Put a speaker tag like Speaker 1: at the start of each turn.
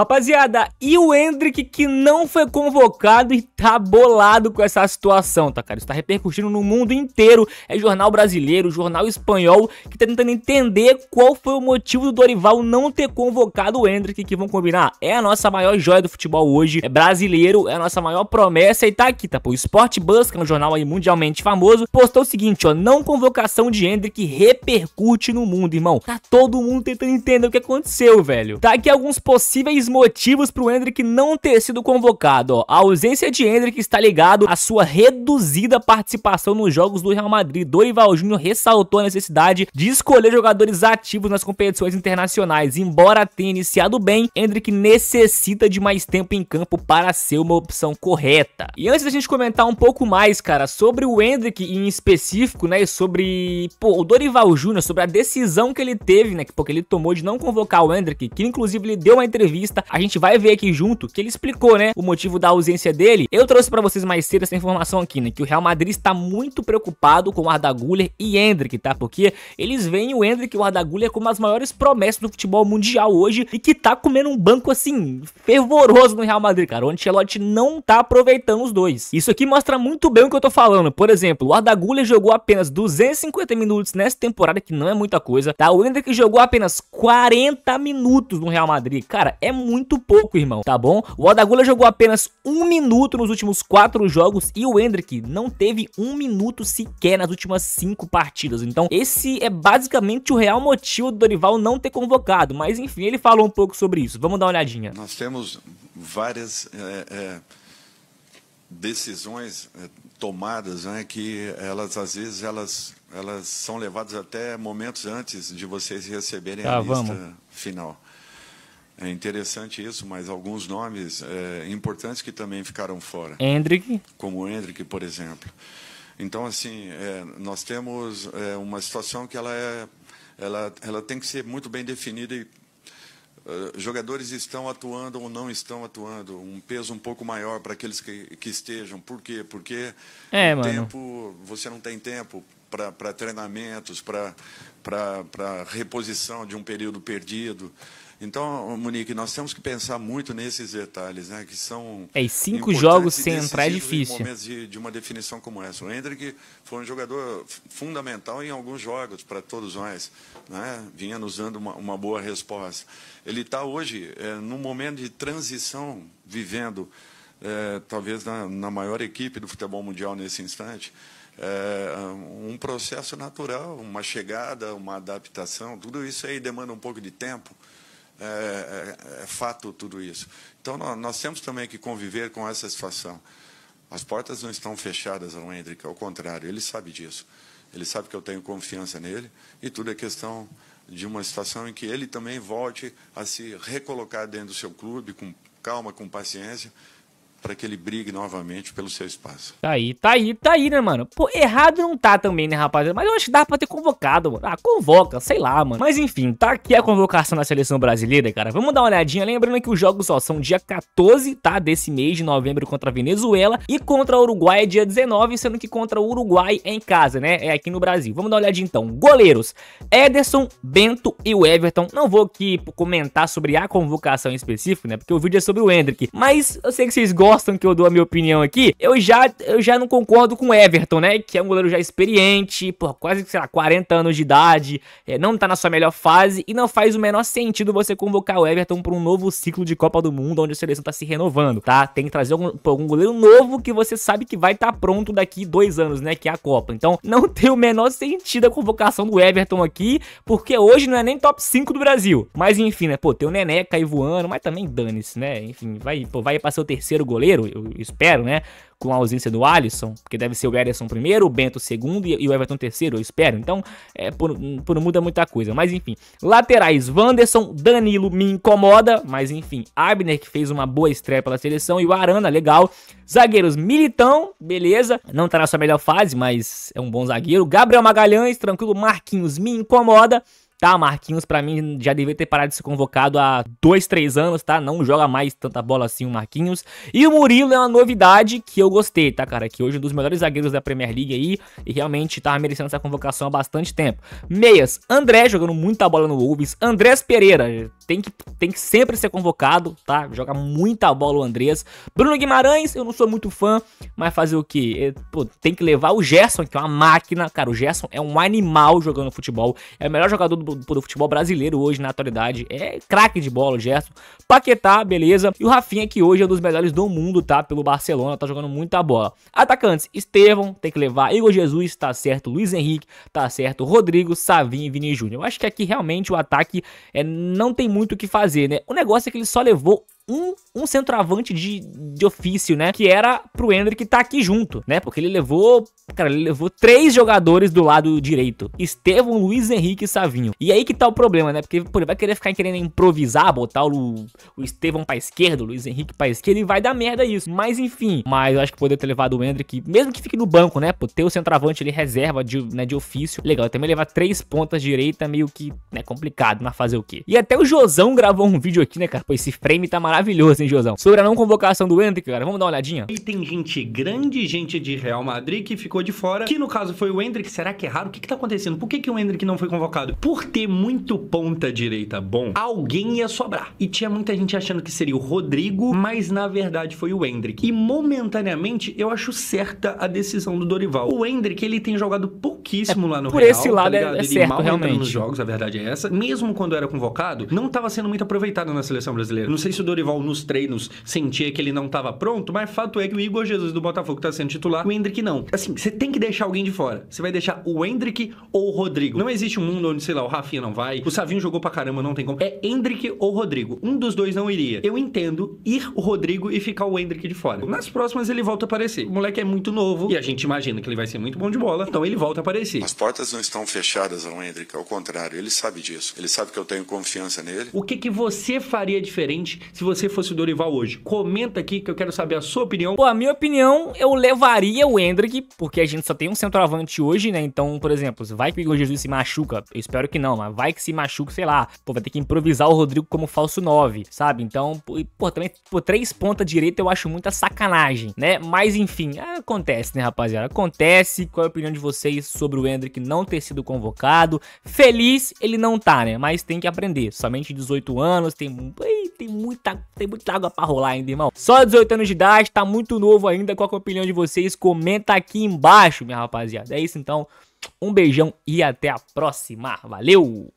Speaker 1: Rapaziada, e o Hendrick que não foi convocado e tá bolado com essa situação, tá, cara? Isso tá repercutindo no mundo inteiro. É jornal brasileiro, jornal espanhol, que tá tentando entender qual foi o motivo do Dorival não ter convocado o Hendrick, que vão combinar. É a nossa maior joia do futebol hoje, é brasileiro, é a nossa maior promessa e tá aqui, tá, pô? O Sport Bus, que é um jornal aí mundialmente famoso, postou o seguinte, ó, não convocação de Hendrick repercute no mundo, irmão. Tá todo mundo tentando entender o que aconteceu, velho. Tá aqui alguns possíveis motivos para o Hendrick não ter sido convocado. A ausência de Hendrick está ligado à sua reduzida participação nos jogos do Real Madrid. Dorival Júnior ressaltou a necessidade de escolher jogadores ativos nas competições internacionais. Embora tenha iniciado bem, Hendrick necessita de mais tempo em campo para ser uma opção correta. E antes da gente comentar um pouco mais, cara, sobre o Hendrick em específico, né, sobre pô, o Dorival Júnior, sobre a decisão que ele teve, né, que, pô, que ele tomou de não convocar o Hendrick, que inclusive ele deu uma entrevista a gente vai ver aqui junto que ele explicou, né, o motivo da ausência dele. Eu trouxe para vocês mais cedo essa informação aqui, né, que o Real Madrid está muito preocupado com o Arda Güler e Hendrick, tá? Porque eles veem o Hendrick e o Arda Güler como as maiores promessas do futebol mundial hoje e que tá comendo um banco, assim, fervoroso no Real Madrid, cara. O Ancelotti não tá aproveitando os dois. Isso aqui mostra muito bem o que eu tô falando. Por exemplo, o Arda Güler jogou apenas 250 minutos nessa temporada, que não é muita coisa, tá? O Hendrick jogou apenas 40 minutos no Real Madrid. Cara, é muito pouco, irmão, tá bom? O Odagula jogou apenas um minuto nos últimos quatro jogos e o Hendrick não teve um minuto sequer nas últimas cinco partidas. Então, esse é basicamente o real motivo do Dorival não ter convocado. Mas, enfim, ele falou um pouco sobre isso. Vamos dar uma
Speaker 2: olhadinha. Nós temos várias é, é, decisões é, tomadas, né, que elas às vezes elas elas são levadas até momentos antes de vocês receberem tá, a vamos. lista final. É interessante isso, mas alguns nomes é, importantes que também ficaram fora.
Speaker 1: Hendrick.
Speaker 2: Como Hendrick, por exemplo. Então, assim, é, nós temos é, uma situação que ela, é, ela, ela tem que ser muito bem definida e é, jogadores estão atuando ou não estão atuando. Um peso um pouco maior para aqueles que, que estejam. Por quê? Porque é, mano. tempo, você não tem tempo para treinamentos, para reposição de um período perdido. Então, Monique, nós temos que pensar muito nesses detalhes, né? Que são. É, e cinco jogos sem entrar é difícil. Em momentos de, de, uma definição como essa. O Hendrick foi um jogador fundamental em alguns jogos para todos nós, né? Vinha nos dando uma, uma boa resposta. Ele está hoje é, num momento de transição, vivendo é, talvez na, na maior equipe do futebol mundial nesse instante. É, um processo natural, uma chegada, uma adaptação, tudo isso aí demanda um pouco de tempo. É é, é, é, fato tudo isso. Então, nós, nós, temos também que conviver com essa situação. As portas não estão fechadas ao Hendrick, ao contrário, ele sabe disso. Ele sabe que eu tenho confiança nele e tudo é questão de uma situação em que ele também volte a se recolocar dentro do seu clube, com calma, com paciência, para que ele brigue novamente pelo seu espaço. Tá
Speaker 1: aí, tá aí, tá aí, né, mano? Pô, errado não tá também, né, rapaziada? Mas eu acho que dá pra ter convocado, mano. Ah, convoca, sei lá, mano. Mas enfim, tá aqui a convocação da seleção brasileira, cara. Vamos dar uma olhadinha. Lembrando que os jogos só são dia 14, tá? Desse mês de novembro contra a Venezuela e contra o Uruguai é dia 19, sendo que contra o Uruguai é em casa, né? É aqui no Brasil. Vamos dar uma olhadinha então. Goleiros: Ederson, Bento e o Everton. Não vou aqui comentar sobre a convocação em específico, né? Porque o vídeo é sobre o Hendrick. Mas eu sei que vocês gostam gostam que eu dou a minha opinião aqui, eu já, eu já não concordo com o Everton, né? Que é um goleiro já experiente, por quase, sei lá, 40 anos de idade, é, não tá na sua melhor fase e não faz o menor sentido você convocar o Everton para um novo ciclo de Copa do Mundo, onde a seleção tá se renovando, tá? Tem que trazer algum, algum goleiro novo que você sabe que vai estar tá pronto daqui dois anos, né? Que é a Copa. Então, não tem o menor sentido a convocação do Everton aqui, porque hoje não é nem top 5 do Brasil. Mas enfim, né? Pô, tem o Neneca aí voando, mas também dane-se, né? Enfim, vai, pô, vai passar o terceiro goleiro goleiro, eu espero, né? Com a ausência do Alisson, que deve ser o Ederson primeiro, o Bento segundo e, o Everton terceiro, eu espero. Então, é, por, por muda muita coisa. Mas enfim, laterais, Wanderson, Danilo me incomoda, mas enfim, Abner que fez uma boa estreia pela seleção e o Arana, legal. Zagueiros, Militão, beleza, não tá na sua melhor fase, mas é um bom zagueiro. Gabriel Magalhães, tranquilo, Marquinhos me incomoda. Tá, Marquinhos, para mim, já devia ter parado de ser convocado há dois, três anos, tá? Não joga mais tanta bola assim o Marquinhos. E o Murilo é uma novidade que eu gostei, tá, cara? Que hoje é um dos melhores zagueiros da Premier League aí e realmente tava merecendo essa convocação há bastante tempo. Meias, André jogando muita bola no Wolves. Andrés Pereira tem que, tem que sempre ser convocado, tá? Joga muita bola o Andrés. Bruno Guimarães, eu não sou muito fã, mas fazer o quê? É, pô, tem que levar o Gerson, que é uma máquina. Cara, o Gerson é um animal jogando futebol. É o melhor jogador do do, futebol brasileiro hoje na atualidade. É craque de bola, o Gerson. Paquetá, beleza. E o Rafinha, que hoje é um dos melhores do mundo, tá? Pelo Barcelona, tá jogando muita bola. Atacantes, Estevão, tem que levar. Igor Jesus, tá certo. Luiz Henrique, tá certo. Rodrigo, Savinho e Vini Júnior. Eu acho que aqui realmente o ataque é, não tem muito o que fazer, né? O negócio é que ele só levou um, um centroavante de, de ofício, né? Que era pro Hendrick tá aqui junto, né? Porque ele levou, cara, ele levou três jogadores do lado direito. Estevam Luiz Henrique e Savinho. E aí que tá o problema, né? Porque, pô, ele vai querer ficar querendo improvisar, botar o, o Estevão pra esquerda, o Luiz Henrique pra esquerda e vai dar merda isso. Mas enfim, mas eu acho que poder ter levado o Hendrick, mesmo que fique no banco, né? Pô, ter o centroavante ali reserva de, né, de ofício. Legal, também levar três pontas direita é meio que, né, complicado, mas fazer o quê? E até o Josão gravou um vídeo aqui, né, cara? Pô, esse frame tá maravilhoso maravilhoso, hein, Josão? Sobre a não convocação do Hendrick, cara, vamos dar uma olhadinha? E
Speaker 3: tem gente grande, gente de Real Madrid que ficou de fora, que no caso foi o Hendrick. Será que é raro? O que que tá acontecendo? Por que que o Hendrick não foi convocado? Por ter muito ponta direita bom, alguém ia sobrar. E tinha muita gente achando que seria o Rodrigo, mas na verdade foi o Hendrick. E momentaneamente eu acho certa a decisão do Dorival. O Hendrick, ele tem jogado pouquíssimo é, lá no por Real. Por esse tá lado tá é, é certo, realmente. nos jogos, a verdade é essa. Mesmo quando era convocado, não estava sendo muito aproveitado na seleção brasileira. Não sei se o Dorival nos treinos sentia que ele não estava pronto, mas fato é que o Igor Jesus do Botafogo está sendo titular, o Hendrick não. Assim, você tem que deixar alguém de fora. Você vai deixar o Hendrick ou o Rodrigo. Não existe um mundo onde, sei lá, o Rafinha não vai, o Savinho jogou pra caramba, não tem como. É Hendrick ou Rodrigo. Um dos dois não iria. Eu entendo ir o Rodrigo e ficar o Hendrick de fora. Nas próximas ele volta a aparecer. O moleque é muito novo e a gente imagina que ele vai ser muito bom de bola, então ele volta a aparecer. As
Speaker 2: portas não estão fechadas ao Hendrick, ao contrário, ele sabe disso. Ele sabe que eu tenho confiança nele. O que,
Speaker 3: que você faria diferente se você você fosse o Dorival hoje? Comenta aqui que eu quero saber a sua opinião. Pô, a minha opinião, eu levaria
Speaker 1: o Hendrick, porque a gente só tem um centroavante hoje, né? Então, por exemplo, vai que o Igor Jesus se machuca. Eu espero que não, mas vai que se machuca, sei lá. Pô, vai ter que improvisar o Rodrigo como falso 9, sabe? Então, pô, também por três ponta direita eu acho muita sacanagem, né? Mas enfim, acontece, né, rapaziada? Acontece. Qual é a opinião de vocês sobre o Hendrick não ter sido convocado? Feliz ele não tá, né? Mas tem que aprender. Somente 18 anos, tem tem muita, tem muita água pra rolar ainda, irmão. Só 18 anos de idade, tá muito novo ainda. Qual é a opinião de vocês? Comenta aqui embaixo, minha rapaziada. É isso então. Um beijão e até a próxima. Valeu!